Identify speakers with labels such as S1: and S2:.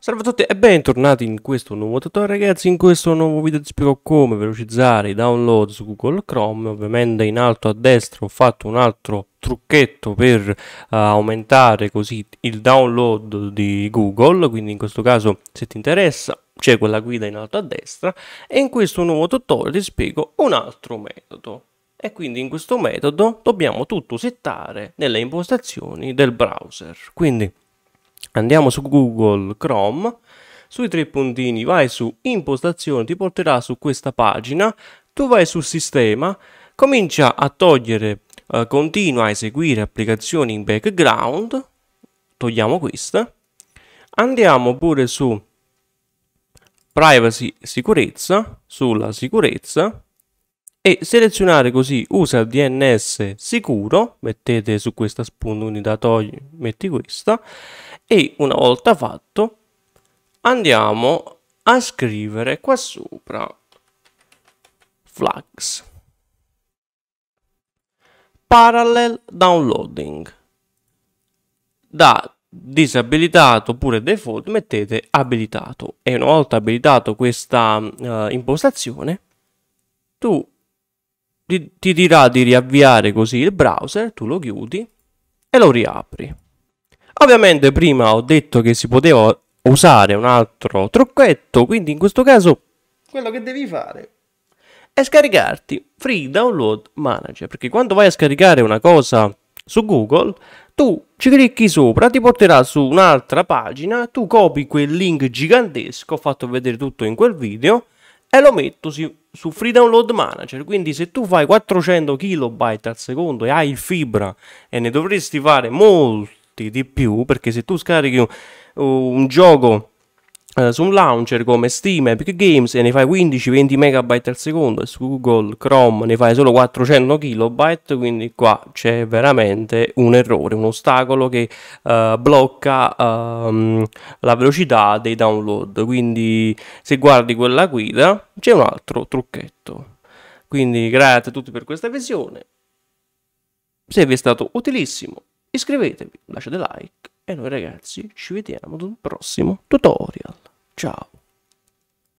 S1: Salve a tutti e bentornati in questo nuovo tutorial ragazzi, in questo nuovo video ti spiego come velocizzare i download su Google Chrome, ovviamente in alto a destra ho fatto un altro trucchetto per uh, aumentare così il download di Google, quindi in questo caso se ti interessa c'è quella guida in alto a destra e in questo nuovo tutorial ti spiego un altro metodo e quindi in questo metodo dobbiamo tutto settare nelle impostazioni del browser, quindi Andiamo su Google Chrome, sui tre puntini vai su impostazione, ti porterà su questa pagina, tu vai su sistema, comincia a togliere, eh, continua a eseguire applicazioni in background, togliamo questa, andiamo pure su privacy sicurezza, sulla sicurezza, e selezionare così usa DNS sicuro, mettete su questa spunta unità togli, metti questa e una volta fatto andiamo a scrivere qua sopra flags parallel downloading da disabilitato oppure default mettete abilitato e una volta abilitato questa uh, impostazione tu ti dirà di riavviare così il browser, tu lo chiudi e lo riapri. Ovviamente prima ho detto che si poteva usare un altro trucchetto, quindi in questo caso quello che devi fare è scaricarti Free Download Manager, perché quando vai a scaricare una cosa su Google, tu ci clicchi sopra, ti porterà su un'altra pagina, tu copi quel link gigantesco, ho fatto vedere tutto in quel video, e lo metto su su Free Download Manager. Quindi se tu fai 400 KB al secondo e hai fibra e ne dovresti fare molti di più, perché se tu scarichi un, un gioco eh, su un launcher come Steam, Epic Games e ne fai 15-20 MB al secondo e su Google Chrome ne fai solo 400 KB, quindi qua c'è veramente un errore, un ostacolo che uh, blocca um, la velocità dei download. Quindi se guardi quella guida c'è un altro trucchetto. Quindi grazie a tutti per questa visione. Se vi è stato utilissimo, iscrivetevi, lasciate like e noi ragazzi ci vediamo ad un prossimo tutorial. job.